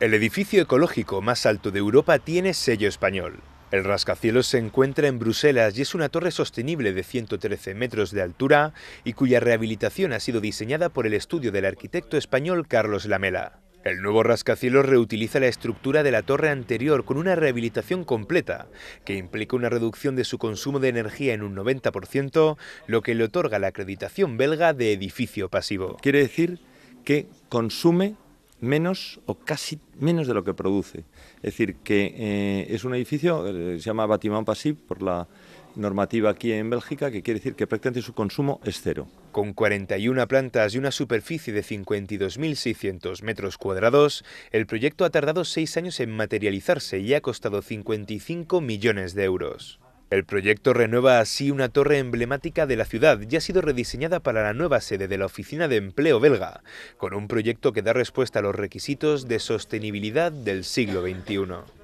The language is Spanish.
El edificio ecológico más alto de Europa tiene sello español. El rascacielos se encuentra en Bruselas y es una torre sostenible de 113 metros de altura y cuya rehabilitación ha sido diseñada por el estudio del arquitecto español Carlos Lamela. El nuevo rascacielos reutiliza la estructura de la torre anterior con una rehabilitación completa, que implica una reducción de su consumo de energía en un 90%, lo que le otorga la acreditación belga de edificio pasivo. Quiere decir que consume menos o casi menos de lo que produce. Es decir, que eh, es un edificio, eh, se llama Batimán passive por la normativa aquí en Bélgica, que quiere decir que prácticamente su consumo es cero. Con 41 plantas y una superficie de 52.600 metros cuadrados, el proyecto ha tardado seis años en materializarse y ha costado 55 millones de euros. El proyecto renueva así una torre emblemática de la ciudad y ha sido rediseñada para la nueva sede de la Oficina de Empleo belga, con un proyecto que da respuesta a los requisitos de sostenibilidad del siglo XXI.